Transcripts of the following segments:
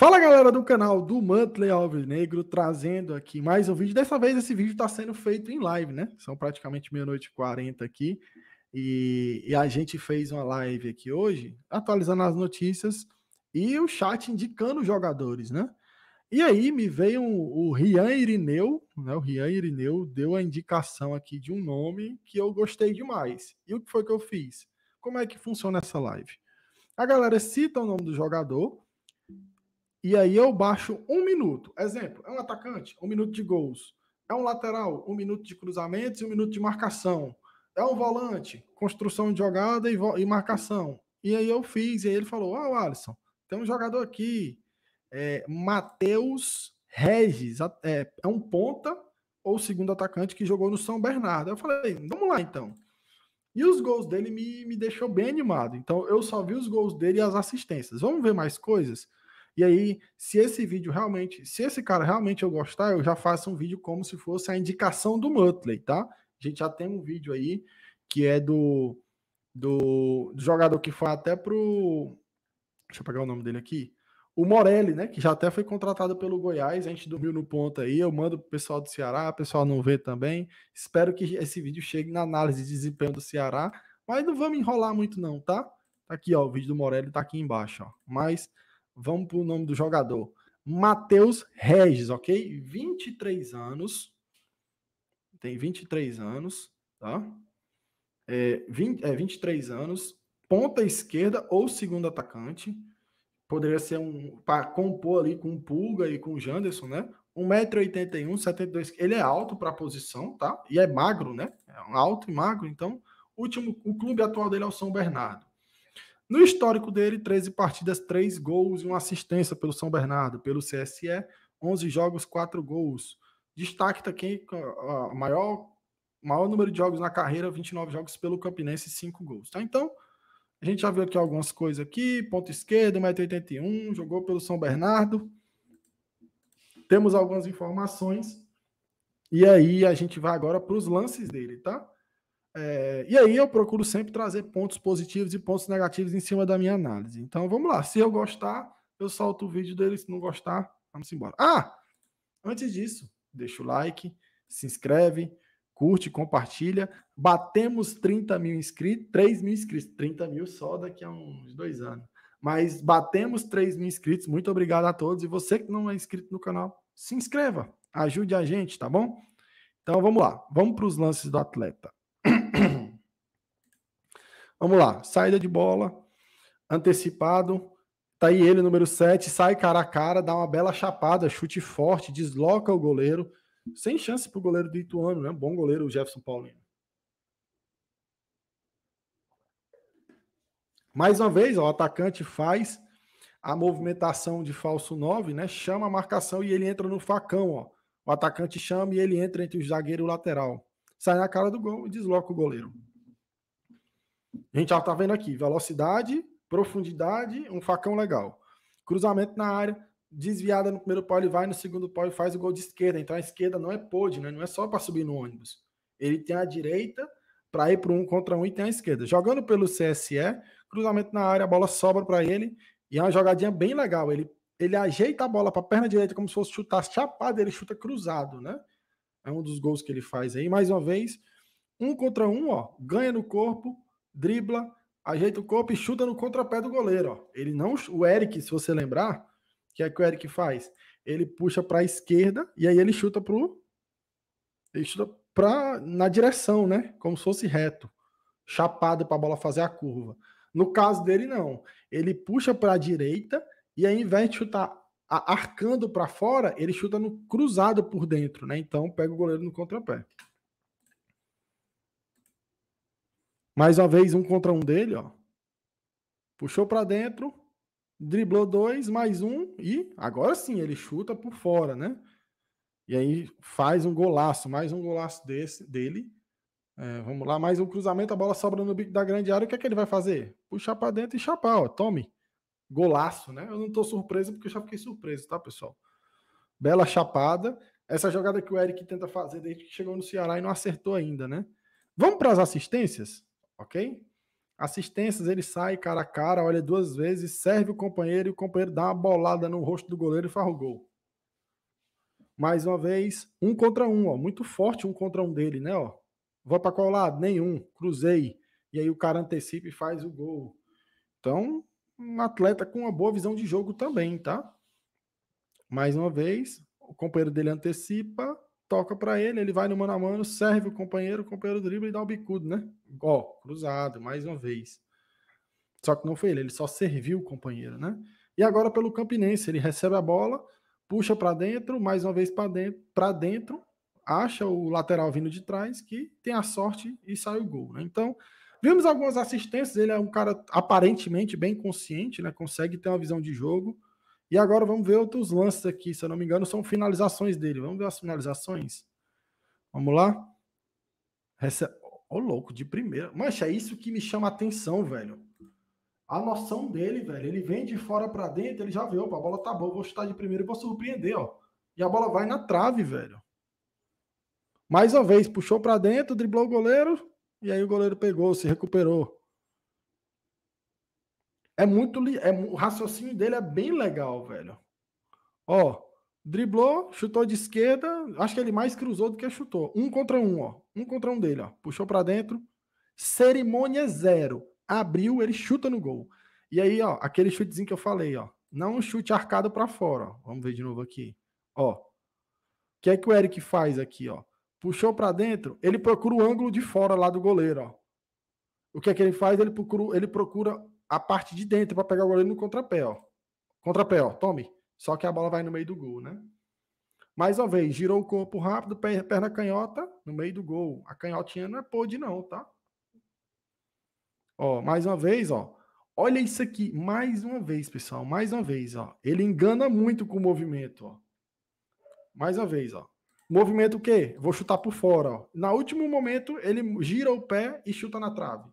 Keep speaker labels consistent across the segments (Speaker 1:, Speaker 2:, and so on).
Speaker 1: Fala galera do canal do Mantle Alves Negro, trazendo aqui mais um vídeo. Dessa vez esse vídeo está sendo feito em live, né? São praticamente meia-noite e 40 aqui. E, e, a gente fez uma live aqui hoje, atualizando as notícias e o chat indicando os jogadores, né? E aí me veio um, o Rian Irineu, né? O Rian Irineu deu a indicação aqui de um nome que eu gostei demais. E o que foi que eu fiz? Como é que funciona essa live? A galera cita o nome do jogador e aí eu baixo um minuto. Exemplo, é um atacante, um minuto de gols. É um lateral, um minuto de cruzamentos e um minuto de marcação. É um volante, construção de jogada e, e marcação. E aí eu fiz, e aí ele falou: Ó, oh, ah, Alisson, tem um jogador aqui, é, Matheus Regis, é, é um ponta ou segundo atacante que jogou no São Bernardo. Eu falei: vamos lá então. E os gols dele me, me deixou bem animado. Então eu só vi os gols dele e as assistências. Vamos ver mais coisas? E aí, se esse vídeo realmente, se esse cara realmente eu gostar, eu já faço um vídeo como se fosse a indicação do Muttley, tá? A gente já tem um vídeo aí que é do, do, do jogador que foi até pro. Deixa eu pegar o nome dele aqui. O Morelli, né? Que já até foi contratado pelo Goiás. A gente dormiu no ponto aí. Eu mando pro pessoal do Ceará, o pessoal não vê também. Espero que esse vídeo chegue na análise de desempenho do Ceará. Mas não vamos enrolar muito, não, tá? Tá aqui, ó. O vídeo do Morelli tá aqui embaixo, ó. Mas Vamos para o nome do jogador. Matheus Regis, ok? 23 anos. Tem 23 anos, tá? É, 20, é, 23 anos, ponta esquerda ou segundo atacante. Poderia ser um. para compor ali com o Pulga e com o Janderson, né? 1,81m, 72 Ele é alto para a posição, tá? E é magro, né? É alto e magro. Então, último, o clube atual dele é o São Bernardo. No histórico dele, 13 partidas, 3 gols e uma assistência pelo São Bernardo, pelo CSE, 11 jogos, 4 gols. Destaque também o maior, maior número de jogos na carreira, 29 jogos pelo Campinense, 5 gols. Tá? Então, a gente já viu aqui algumas coisas aqui, ponto esquerdo, 1,81m, jogou pelo São Bernardo. Temos algumas informações. E aí a gente vai agora para os lances dele, tá? É, e aí eu procuro sempre trazer pontos positivos e pontos negativos em cima da minha análise. Então vamos lá. Se eu gostar, eu solto o vídeo dele. Se não gostar, vamos embora. Ah! Antes disso, deixa o like, se inscreve, curte, compartilha. Batemos 30 mil inscritos, 3 mil inscritos, 30 mil só daqui a uns dois anos. Mas batemos 3 mil inscritos. Muito obrigado a todos. E você que não é inscrito no canal, se inscreva, ajude a gente, tá bom? Então vamos lá, vamos para os lances do atleta. Vamos lá, saída de bola, antecipado. Tá aí ele, número 7, sai cara a cara, dá uma bela chapada, chute forte, desloca o goleiro. Sem chance pro goleiro do Ituano, né? Bom goleiro o Jefferson Paulino. Mais uma vez, ó, o atacante faz a movimentação de falso 9, né? Chama a marcação e ele entra no facão, ó. O atacante chama e ele entra entre o zagueiro e o lateral. Sai na cara do gol e desloca o goleiro. A gente já tá vendo aqui, velocidade, profundidade, um facão legal. Cruzamento na área, desviada no primeiro pau, ele vai no segundo pau e faz o gol de esquerda. Então a esquerda não é pôde, né? Não é só para subir no ônibus. Ele tem a direita para ir para um contra um e tem a esquerda. Jogando pelo CSE, cruzamento na área, a bola sobra para ele e é uma jogadinha bem legal. Ele, ele ajeita a bola para a perna direita como se fosse chutar chapada ele chuta cruzado, né? É um dos gols que ele faz aí. Mais uma vez, um contra um, ó, ganha no corpo, dribla, ajeita o corpo e chuta no contrapé do goleiro. Ó. Ele não, o Eric, se você lembrar, o que é que o Eric faz? Ele puxa para a esquerda e aí ele chuta pro ele chuta pra, na direção, né? Como se fosse reto, chapado para a bola fazer a curva. No caso dele não, ele puxa para a direita e aí, ao invés de chutar arcando para fora, ele chuta no cruzado por dentro, né? Então pega o goleiro no contrapé. Mais uma vez, um contra um dele, ó. Puxou para dentro, driblou dois, mais um, e agora sim ele chuta por fora, né? E aí faz um golaço, mais um golaço desse dele. É, vamos lá, mais um cruzamento, a bola sobra no bico da grande área. O que é que ele vai fazer? Puxar para dentro e chapar, ó. Tome. Golaço, né? Eu não tô surpreso porque eu já fiquei surpreso, tá, pessoal? Bela chapada. Essa jogada que o Eric tenta fazer desde que chegou no Ceará e não acertou ainda, né? Vamos para as assistências? ok? Assistências, ele sai cara a cara, olha duas vezes, serve o companheiro e o companheiro dá uma bolada no rosto do goleiro e faz o gol. Mais uma vez, um contra um, ó, muito forte um contra um dele, né? Ó. Vou para qual lado? Nenhum, cruzei. E aí o cara antecipa e faz o gol. Então, um atleta com uma boa visão de jogo também, tá? Mais uma vez, o companheiro dele antecipa, toca para ele, ele vai no mano a mano, serve o companheiro, o companheiro dribla e dá o bicudo, né? Gol, cruzado, mais uma vez. Só que não foi ele, ele só serviu o companheiro, né? E agora pelo Campinense, ele recebe a bola, puxa para dentro, mais uma vez para dentro, dentro, acha o lateral vindo de trás, que tem a sorte e sai o gol, né? Então, vimos algumas assistências, ele é um cara aparentemente bem consciente, né? Consegue ter uma visão de jogo, e agora vamos ver outros lances aqui. Se eu não me engano, são finalizações dele. Vamos ver as finalizações? Vamos lá? Rece... Ô, louco, de primeira. Mancha, é isso que me chama a atenção, velho. A noção dele, velho. Ele vem de fora para dentro, ele já vê, opa, a bola tá boa, vou chutar de primeiro e vou surpreender, ó. E a bola vai na trave, velho. Mais uma vez, puxou para dentro, driblou o goleiro, e aí o goleiro pegou, se recuperou. É muito. É, o raciocínio dele é bem legal, velho. Ó, driblou, chutou de esquerda. Acho que ele mais cruzou do que chutou. Um contra um, ó. Um contra um dele, ó. Puxou para dentro. Cerimônia zero. Abriu, ele chuta no gol. E aí, ó, aquele chutezinho que eu falei, ó. Não chute arcado para fora. Ó. Vamos ver de novo aqui. Ó. O que é que o Eric faz aqui, ó? Puxou para dentro, ele procura o ângulo de fora lá do goleiro, ó. O que é que ele faz? Ele procura, ele procura a parte de dentro para pegar o goleiro no contrapé, ó. Contrapé, ó, tome. Só que a bola vai no meio do gol, né? Mais uma vez, girou o corpo rápido, perna canhota, no meio do gol. A canhotinha não é pôde, não, tá? Ó, mais uma vez, ó. Olha isso aqui, mais uma vez, pessoal, mais uma vez, ó. Ele engana muito com o movimento, ó. Mais uma vez, ó. Movimento o quê? Vou chutar por fora, ó. Na último momento, ele gira o pé e chuta na trave.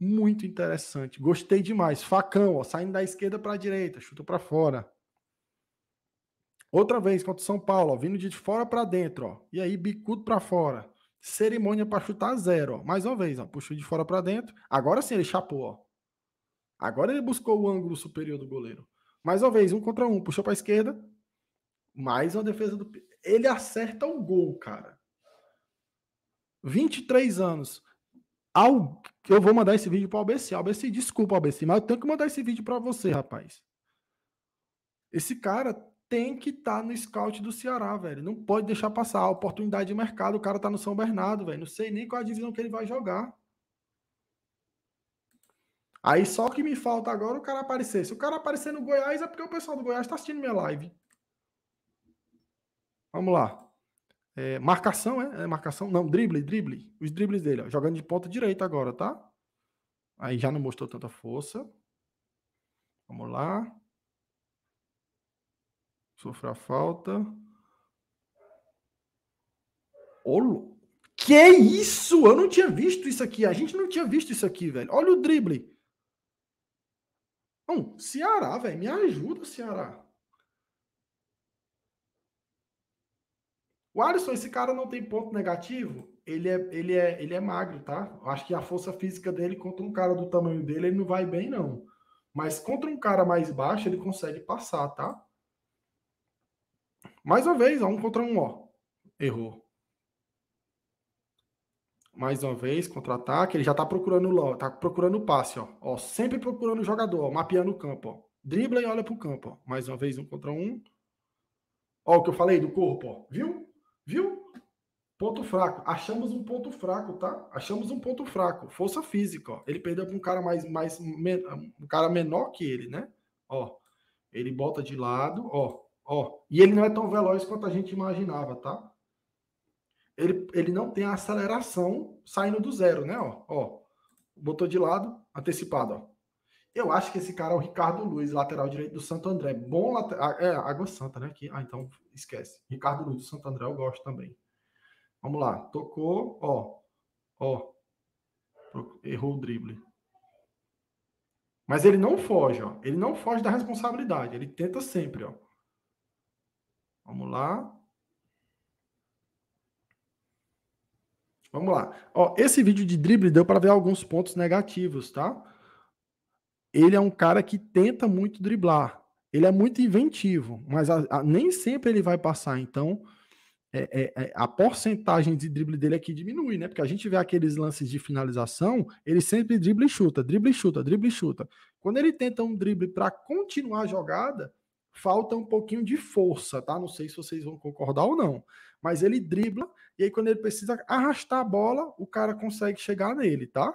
Speaker 1: Muito interessante. Gostei demais. Facão, ó, saindo da esquerda para a direita, chuta para fora. Outra vez contra o São Paulo, ó, vindo de fora para dentro, ó. E aí bicudo para fora. Cerimônia para chutar zero, ó. Mais uma vez, ó, puxou de fora para dentro. Agora sim ele chapou, ó. Agora ele buscou o ângulo superior do goleiro. Mais uma vez, um contra um, puxou para esquerda. Mais uma defesa do ele acerta o gol, cara. 23 anos. Ao que eu vou mandar esse vídeo para o ABC. ABC, desculpa, ABC, mas eu tenho que mandar esse vídeo para você, rapaz. Esse cara tem que estar tá no scout do Ceará, velho. Não pode deixar passar a oportunidade de mercado. O cara tá no São Bernardo, velho. Não sei nem qual a divisão que ele vai jogar. Aí só que me falta agora é o cara aparecer. Se o cara aparecer no Goiás, é porque o pessoal do Goiás está assistindo minha live. Vamos lá. É, marcação, é? é? Marcação? Não, drible, drible. Os dribles dele, ó, jogando de ponta direita agora, tá? Aí já não mostrou tanta força. Vamos lá. Sofreu a falta. Olo. Que isso? Eu não tinha visto isso aqui. A gente não tinha visto isso aqui, velho. Olha o drible. Bom, Ceará, velho. Me ajuda, Ceará. O Alisson, esse cara não tem ponto negativo. Ele é, ele é, ele é magro, tá? Eu acho que a força física dele contra um cara do tamanho dele, ele não vai bem, não. Mas contra um cara mais baixo, ele consegue passar, tá? Mais uma vez, ó, um contra um, ó. Errou. Mais uma vez, contra-ataque. Ele já tá procurando o tá procurando o passe, ó. ó. Sempre procurando o jogador, ó, mapeando o campo, ó. Dribla e olha pro campo, ó. Mais uma vez, um contra um. Ó, o que eu falei do corpo, ó. Viu? Viu? Ponto fraco. Achamos um ponto fraco, tá? Achamos um ponto fraco. Força física, ó. Ele perdeu para um cara mais, mais um cara menor que ele, né? Ó. Ele bota de lado, ó. Ó. E ele não é tão veloz quanto a gente imaginava, tá? Ele, ele não tem a aceleração saindo do zero, né? Ó, ó. Botou de lado, antecipado, ó. Eu acho que esse cara é o Ricardo Luiz, lateral direito do Santo André. Bom lateral. Ah, é, Água Santa, né? Aqui. Ah, então esquece. Ricardo Luiz do Santo André, eu gosto também. Vamos lá. Tocou, ó. Ó. Errou o drible. Mas ele não foge, ó. Ele não foge da responsabilidade. Ele tenta sempre, ó. Vamos lá. Vamos lá. Ó, esse vídeo de drible deu para ver alguns pontos negativos, tá? ele é um cara que tenta muito driblar. Ele é muito inventivo, mas a, a, nem sempre ele vai passar. Então, é, é, é a porcentagem de drible dele aqui diminui, né? Porque a gente vê aqueles lances de finalização, ele sempre drible e chuta, drible e chuta, drible e chuta. Quando ele tenta um drible para continuar a jogada, falta um pouquinho de força, tá? Não sei se vocês vão concordar ou não, mas ele dribla e aí quando ele precisa arrastar a bola, o cara consegue chegar nele, tá?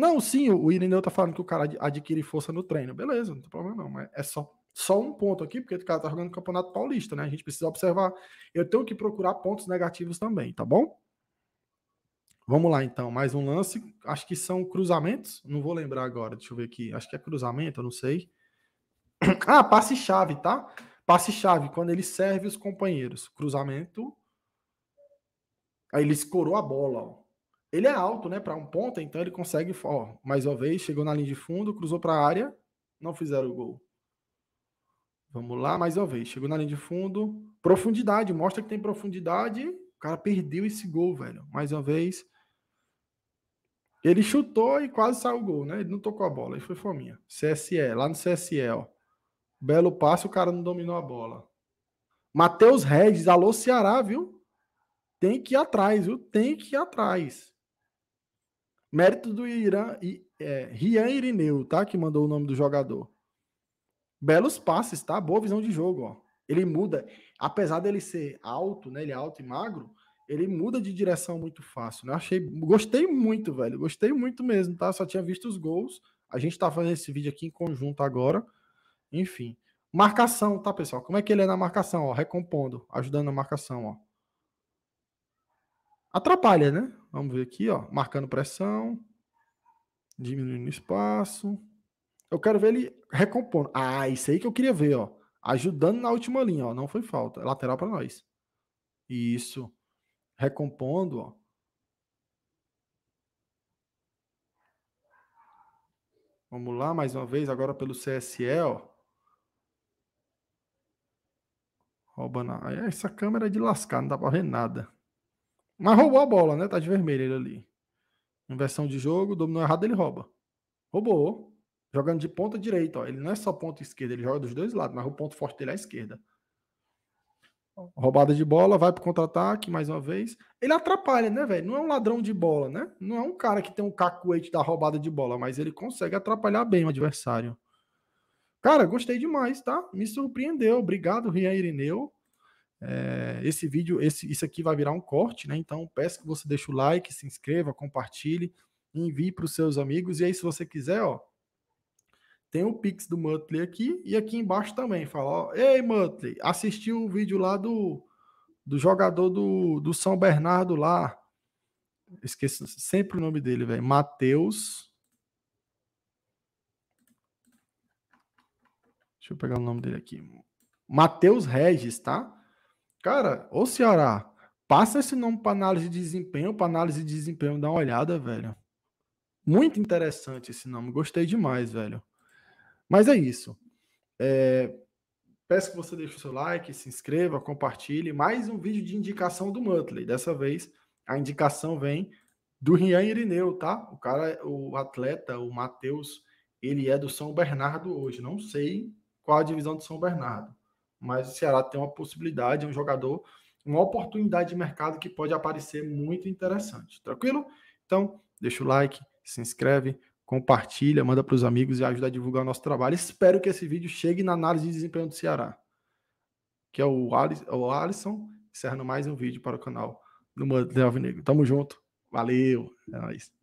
Speaker 1: Não, sim, o Irineu tá falando que o cara adquire força no treino. Beleza, não tem problema não. Mas é só, só um ponto aqui, porque o cara tá jogando o Campeonato Paulista, né? A gente precisa observar. Eu tenho que procurar pontos negativos também, tá bom? Vamos lá então, mais um lance. Acho que são cruzamentos. Não vou lembrar agora, deixa eu ver aqui. Acho que é cruzamento, eu não sei. Ah, passe-chave, tá? Passe-chave, quando ele serve os companheiros. Cruzamento. Aí ele escorou a bola, ó. Ele é alto, né, para um ponta, então ele consegue, ó, mais uma vez, chegou na linha de fundo, cruzou para a área, não fizeram o gol. Vamos lá, mais uma vez, chegou na linha de fundo, profundidade, mostra que tem profundidade. O cara perdeu esse gol, velho. Mais uma vez, ele chutou e quase saiu o gol, né? Ele não tocou a bola, ele foi fominha. CSE, lá no CSE, ó. Belo passe, o cara não dominou a bola. Matheus Regis, alô Ceará, viu? Tem que ir atrás, viu? Tem que ir atrás. Mérito do Irã, é, Rian Irineu, tá? Que mandou o nome do jogador. Belos passes, tá? Boa visão de jogo, ó. Ele muda, apesar dele ser alto, né? Ele é alto e magro, ele muda de direção muito fácil, né? Achei, gostei muito, velho. Gostei muito mesmo, tá? Só tinha visto os gols. A gente tá fazendo esse vídeo aqui em conjunto agora. Enfim. Marcação, tá, pessoal? Como é que ele é na marcação, ó? Recompondo, ajudando a marcação, ó. Atrapalha, né? Vamos ver aqui, ó. Marcando pressão. Diminuindo espaço. Eu quero ver ele recompondo. Ah, isso aí que eu queria ver, ó. Ajudando na última linha, ó. Não foi falta. Lateral para nós. Isso. Recompondo, ó. Vamos lá, mais uma vez, agora pelo CSE, ó. Roubando. Essa câmera é de lascar, não dá para ver nada. Mas roubou a bola, né? Tá de vermelho ele ali. Inversão de jogo, dominou errado, ele rouba. Roubou. Jogando de ponta direita, ó. Ele não é só ponta esquerda, ele joga dos dois lados, mas o ponto forte dele é a esquerda. Roubada de bola, vai pro contra-ataque mais uma vez. Ele atrapalha, né, velho? Não é um ladrão de bola, né? Não é um cara que tem um cacuete da roubada de bola, mas ele consegue atrapalhar bem o adversário. Cara, gostei demais, tá? Me surpreendeu. Obrigado, Rian Irineu. É, esse vídeo, esse, isso aqui vai virar um corte, né? Então peço que você deixe o like, se inscreva, compartilhe, envie para os seus amigos. E aí, se você quiser, ó, tem o Pix do Mutley aqui e aqui embaixo também. Fala, ó, ei Mutley, assistiu o vídeo lá do, do jogador do, do São Bernardo lá. Esqueço sempre o nome dele, velho. Matheus. Deixa eu pegar o nome dele aqui. Matheus Regis, tá? Cara, ô Ceará, passa esse nome para análise de desempenho, para análise de desempenho, dá uma olhada, velho. Muito interessante esse nome, gostei demais, velho. Mas é isso. É... Peço que você deixe o seu like, se inscreva, compartilhe. Mais um vídeo de indicação do Muttley. Dessa vez, a indicação vem do Rian Irineu, tá? O cara, o atleta, o Matheus, ele é do São Bernardo hoje. Não sei qual a divisão do São Bernardo mas o Ceará tem uma possibilidade, é um jogador, uma oportunidade de mercado que pode aparecer muito interessante. Tranquilo? Então, deixa o like, se inscreve, compartilha, manda para os amigos e ajuda a divulgar o nosso trabalho. Espero que esse vídeo chegue na análise de desempenho do Ceará, que é o, Alisson, encerrando mais um vídeo para o canal do Mandel Alvinegro. Tamo junto, valeu, é nóis.